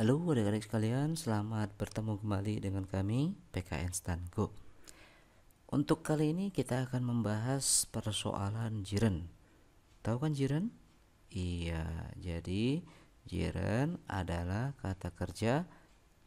Halo adik-adik sekalian, selamat bertemu kembali dengan kami PKN Stanko. Untuk kali ini kita akan membahas persoalan jiren. Tahu kan jiren? Iya, jadi jiren adalah kata kerja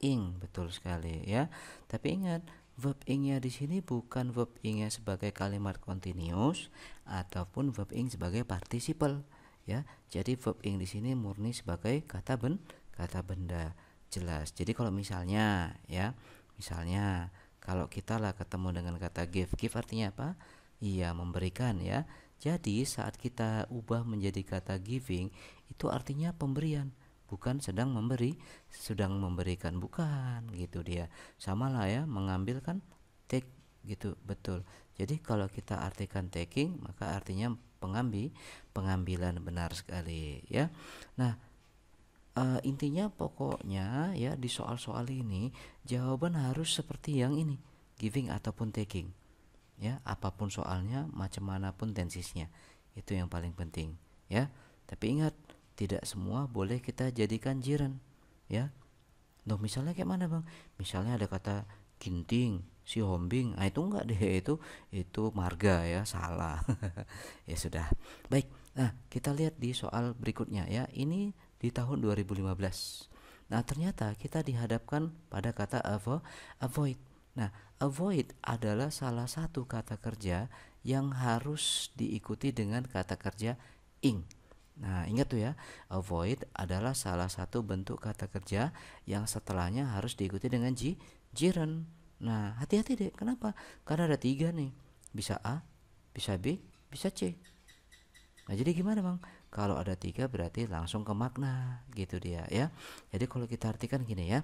ing, betul sekali ya. Tapi ingat, verb ingnya di sini bukan verb ingnya sebagai kalimat continuous ataupun verb ing sebagai participle ya. Jadi verb ing di sini murni sebagai kata ben kata benda jelas. Jadi kalau misalnya ya, misalnya kalau kita lah ketemu dengan kata give, give artinya apa? Iya, memberikan ya. Jadi saat kita ubah menjadi kata giving itu artinya pemberian, bukan sedang memberi, sedang memberikan bukan gitu dia. Sama lah ya, mengambil kan take gitu, betul. Jadi kalau kita artikan taking maka artinya pengambil, pengambilan benar sekali ya. Nah, uh, intinya pokoknya ya di soal-soal ini jawaban harus seperti yang ini giving ataupun taking ya apapun soalnya macam mana pun tensisnya itu yang paling penting ya tapi ingat tidak semua boleh kita jadikan jiran ya Nah misalnya kayak mana bang misalnya ada kata ginting si hombing nah, itu enggak deh itu itu marga ya salah ya sudah baik nah kita lihat di soal berikutnya ya ini di tahun 2015. Nah, ternyata kita dihadapkan pada kata avo avoid. Nah, avoid adalah salah satu kata kerja yang harus diikuti dengan kata kerja ing. Nah, ingat tuh ya, avoid adalah salah satu bentuk kata kerja yang setelahnya harus diikuti dengan ji, jiren. Nah, hati-hati deh. Kenapa? Karena ada tiga nih. Bisa A, bisa B, bisa C. Nah, jadi gimana bang? kalau ada tiga berarti langsung ke makna gitu dia ya jadi kalau kita artikan gini ya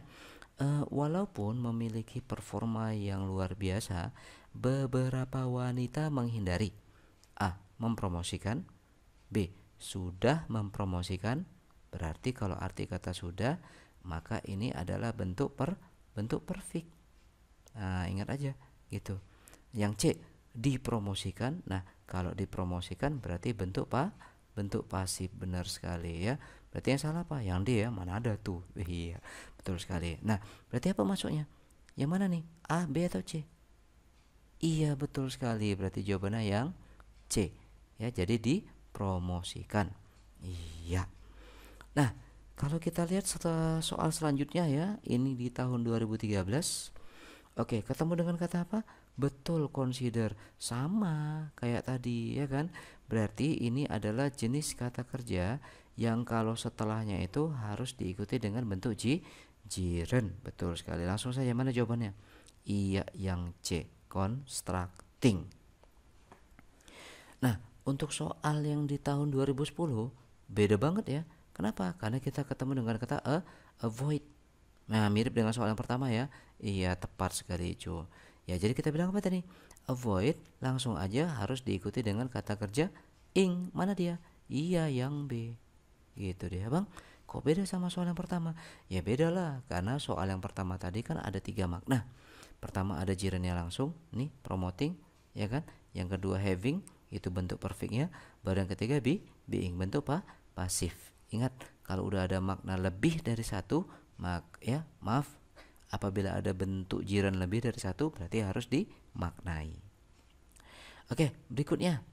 e, walaupun memiliki performa yang luar biasa beberapa wanita menghindari a mempromosikan b sudah mempromosikan berarti kalau arti kata sudah maka ini adalah bentuk per bentuk perfect nah, ingat aja gitu yang c dipromosikan nah kalau dipromosikan berarti bentuk pak bentuk pasif benar sekali ya berarti yang salah apa yang dia ya mana ada tuh iya betul sekali nah berarti apa masuknya yang mana nih A B atau C iya betul sekali berarti jawabannya yang C ya jadi dipromosikan iya nah kalau kita lihat soal selanjutnya ya ini di tahun 2013 Oke, ketemu dengan kata apa? Betul consider. Sama kayak tadi ya kan? Berarti ini adalah jenis kata kerja yang kalau setelahnya itu harus diikuti dengan bentuk ji jiren. Betul sekali. Langsung saja mana jawabannya? Iya yang C, constructing. Nah, untuk soal yang di tahun 2010 beda banget ya. Kenapa? Karena kita ketemu dengan kata a, eh, avoid Nah, mirip dengan soal yang pertama ya. Iya, tepat sekali itu Ya, jadi kita bilang apa tadi? Avoid langsung aja harus diikuti dengan kata kerja ing. Mana dia? Iya, yang B. Gitu deh, Bang. Kok beda sama soal yang pertama? Ya bedalah, karena soal yang pertama tadi kan ada tiga makna. Pertama ada jirannya langsung, nih promoting, ya kan? Yang kedua having, itu bentuk perfectnya. Baru yang ketiga be, being bentuk apa? Pasif. Ingat, kalau udah ada makna lebih dari satu, Mak ya, maaf. Apabila ada bentuk jiran lebih dari satu berarti harus dimaknai. Oke, berikutnya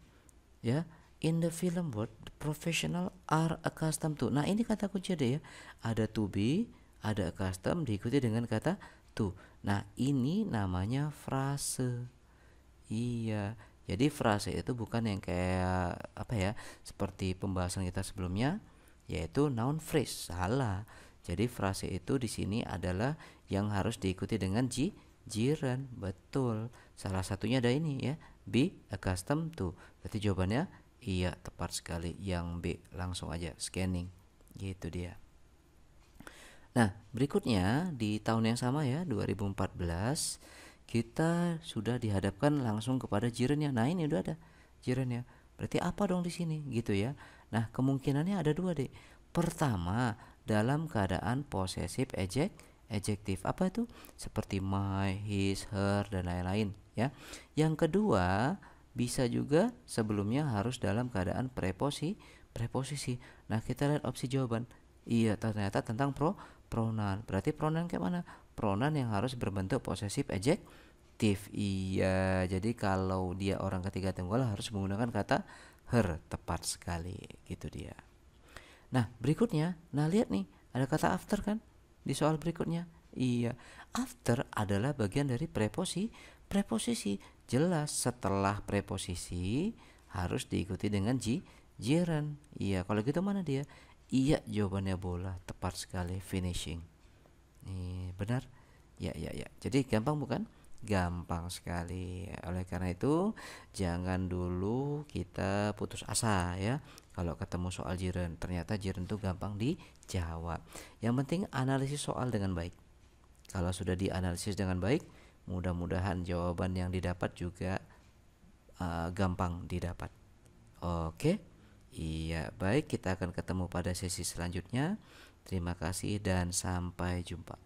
ya. In the film world, the professional are accustomed to. Nah, ini kata kunci deh ya. Ada to be, ada accustomed diikuti dengan kata to. Nah, ini namanya frase. Iya, jadi frase itu bukan yang kayak apa ya, seperti pembahasan kita sebelumnya yaitu noun phrase. Salah. Jadi frase itu di sini adalah yang harus diikuti dengan ji jiran. Betul. Salah satunya ada ini ya. Be custom to. Berarti jawabannya iya tepat sekali yang B. Langsung aja scanning. Gitu dia. Nah, berikutnya di tahun yang sama ya, 2014, kita sudah dihadapkan langsung kepada jirannya. Nah, ini udah ada jirannya. Berarti apa dong di sini gitu ya. Nah, kemungkinannya ada dua deh. Pertama, dalam keadaan posesif ejek ejektif apa itu seperti my, his, her dan lain-lain ya. Yang kedua bisa juga sebelumnya harus dalam keadaan preposi preposisi. Nah kita lihat opsi jawaban. Iya ternyata tentang pro pronoun. Berarti pronoun kayak mana? Pronoun yang harus berbentuk posesif Tif, Iya jadi kalau dia orang ketiga tunggal harus menggunakan kata her tepat sekali gitu dia. Nah, berikutnya, nah lihat nih, ada kata after kan di soal berikutnya. Iya, after adalah bagian dari preposi, preposisi. Jelas setelah preposisi harus diikuti dengan ji, jiran. Iya, kalau gitu mana dia? Iya, jawabannya bola. Tepat sekali finishing. Nih, benar? Ya, ya, ya. Jadi gampang bukan? gampang sekali. Oleh karena itu, jangan dulu kita putus asa ya. Kalau ketemu soal jiren, ternyata jiren itu gampang dijawab. Yang penting analisis soal dengan baik. Kalau sudah dianalisis dengan baik, mudah-mudahan jawaban yang didapat juga uh, gampang didapat. Oke. Iya, baik kita akan ketemu pada sesi selanjutnya. Terima kasih dan sampai jumpa.